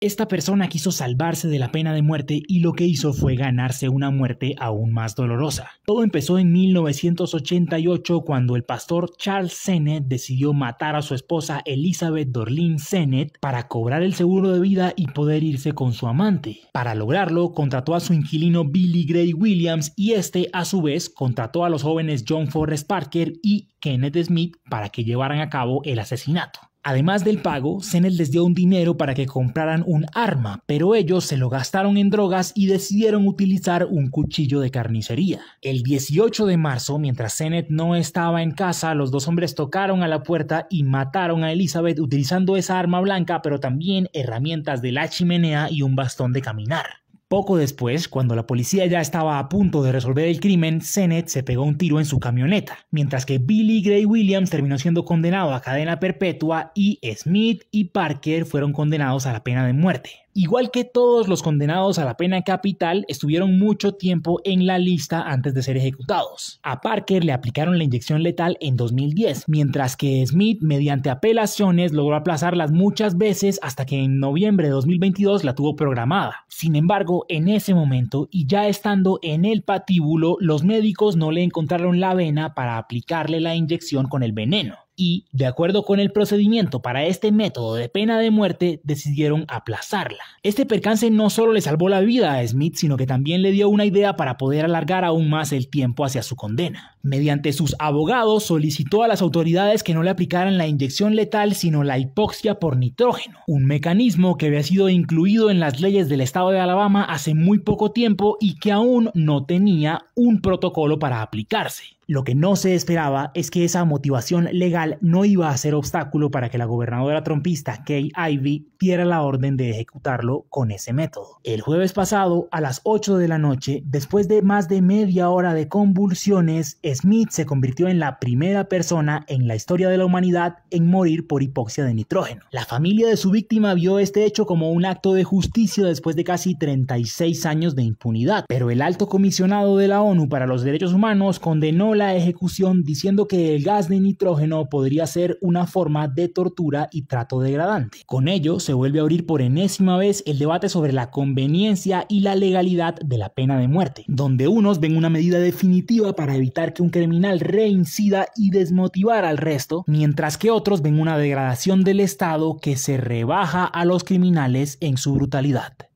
Esta persona quiso salvarse de la pena de muerte y lo que hizo fue ganarse una muerte aún más dolorosa. Todo empezó en 1988 cuando el pastor Charles Sennett decidió matar a su esposa Elizabeth Dorlin Sennett para cobrar el seguro de vida y poder irse con su amante. Para lograrlo, contrató a su inquilino Billy Gray Williams y este a su vez contrató a los jóvenes John Forrest Parker y Kenneth Smith para que llevaran a cabo el asesinato. Además del pago, Senet les dio un dinero para que compraran un arma, pero ellos se lo gastaron en drogas y decidieron utilizar un cuchillo de carnicería. El 18 de marzo, mientras Zenet no estaba en casa, los dos hombres tocaron a la puerta y mataron a Elizabeth utilizando esa arma blanca, pero también herramientas de la chimenea y un bastón de caminar. Poco después, cuando la policía ya estaba a punto de resolver el crimen, Sennett se pegó un tiro en su camioneta, mientras que Billy Gray Williams terminó siendo condenado a cadena perpetua y Smith y Parker fueron condenados a la pena de muerte. Igual que todos los condenados a la pena capital, estuvieron mucho tiempo en la lista antes de ser ejecutados. A Parker le aplicaron la inyección letal en 2010, mientras que Smith, mediante apelaciones, logró aplazarlas muchas veces hasta que en noviembre de 2022 la tuvo programada. Sin embargo, en ese momento, y ya estando en el patíbulo, los médicos no le encontraron la vena para aplicarle la inyección con el veneno y, de acuerdo con el procedimiento para este método de pena de muerte, decidieron aplazarla. Este percance no solo le salvó la vida a Smith, sino que también le dio una idea para poder alargar aún más el tiempo hacia su condena. Mediante sus abogados solicitó a las autoridades que no le aplicaran la inyección letal, sino la hipoxia por nitrógeno, un mecanismo que había sido incluido en las leyes del estado de Alabama hace muy poco tiempo y que aún no tenía un protocolo para aplicarse. Lo que no se esperaba es que esa motivación legal no iba a ser obstáculo para que la gobernadora trompista Kay Ivey diera la orden de ejecutarlo con ese método. El jueves pasado, a las 8 de la noche, después de más de media hora de convulsiones, Smith se convirtió en la primera persona en la historia de la humanidad en morir por hipoxia de nitrógeno. La familia de su víctima vio este hecho como un acto de justicia después de casi 36 años de impunidad, pero el alto comisionado de la ONU para los Derechos Humanos condenó la ejecución diciendo que el gas de nitrógeno podría ser una forma de tortura y trato degradante. Con ello se vuelve a abrir por enésima vez el debate sobre la conveniencia y la legalidad de la pena de muerte, donde unos ven una medida definitiva para evitar que un criminal reincida y desmotivar al resto, mientras que otros ven una degradación del Estado que se rebaja a los criminales en su brutalidad.